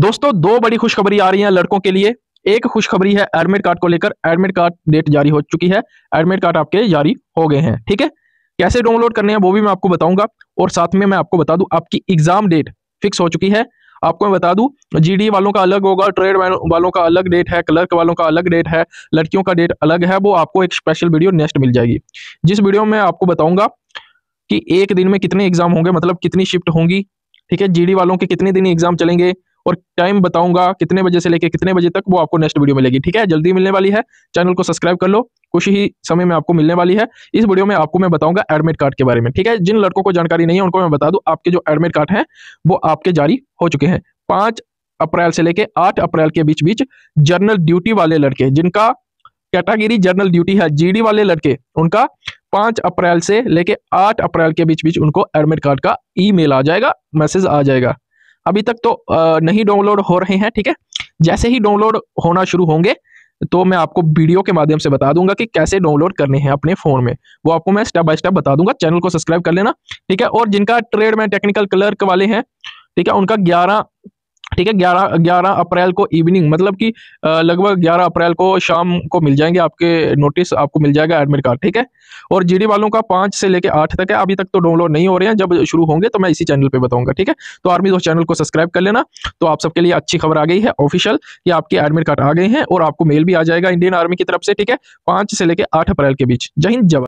दोस्तों दो बड़ी खुशखबरी आ रही है लड़कों के लिए एक खुशखबरी है एडमिट कार्ड को लेकर एडमिट कार्ड डेट जारी हो चुकी है एडमिट कार्ड आपके जारी हो गए हैं ठीक है कैसे डाउनलोड करने हैं वो भी मैं आपको बताऊंगा और साथ में मैं आपको बता दूं आपकी एग्जाम डेट फिक्स हो चुकी है आपको मैं बता दूं जीडी e वालों का अलग होगा ट्रेड वालों का अलग डेट है क्लर्क वालों का अलग डेट है लड़कियों का डेट अलग है वो आपको एक स्पेशल वीडियो नेक्स्ट मिल जाएगी जिस वीडियो में आपको बताऊंगा कि एक दिन में कितने एग्जाम होंगे मतलब कितनी शिफ्ट होंगी ठीक है जीडी e वालों के कितने दिन एग्जाम चलेंगे और टाइम बताऊंगा कितने बजे से लेके कितने बजे तक वो आपको नेक्स्ट वीडियो मिलेगी ठीक है जल्दी मिलने वाली है चैनल को सब्सक्राइब कर लो कुछ ही समय में आपको मिलने वाली है इस वीडियो में आपको मैं बताऊंगा एडमिट कार्ड के बारे में ठीक है जिन लड़कों को जानकारी नहीं है उनको मैं बता दूं आपके जो एडमिट कार्ड हैं वो आपके जारी हो चुके हैं पाँच अप्रैल से लेके आठ अप्रैल के बीच बीच जर्नल ड्यूटी वाले लड़के जिनका कैटागिरी जर्नल ड्यूटी है जीडी वाले लड़के उनका पांच अप्रैल से लेके आठ अप्रैल के बीच बीच उनको एडमिट कार्ड का ईमेल आ जाएगा मैसेज आ जाएगा अभी तक तो नहीं डाउनलोड हो रहे हैं ठीक है जैसे ही डाउनलोड होना शुरू होंगे तो मैं आपको वीडियो के माध्यम से बता दूंगा कि कैसे डाउनलोड करने हैं अपने फोन में वो आपको मैं स्टेप बाय स्टेप बता दूंगा चैनल को सब्सक्राइब कर लेना ठीक है और जिनका ट्रेड में टेक्निकल क्लर्क वाले हैं ठीक है उनका ग्यारह ठीक है ग्यारह ग्यारह अप्रैल को इवनिंग मतलब कि लगभग ग्यारह अप्रैल को शाम को मिल जाएंगे आपके नोटिस आपको मिल जाएगा एडमिट कार्ड ठीक है और जीडी वालों का पांच से लेकर आठ तक है अभी तक तो डाउनलोड नहीं हो रहे हैं जब शुरू होंगे तो मैं इसी चैनल पर बताऊंगा ठीक है तो आर्मी दोस्त चैनल को सब्सक्राइब कर लेना तो आप सबके लिए अच्छी खबर आ गई है ऑफिशियल कि आपके एडमिट कार्ड आ गए हैं और आपको मेल भी आ जाएगा इंडियन आर्मी की तरफ से ठीक है पांच से लेकर आठ अप्रैल के बीच जय हिंद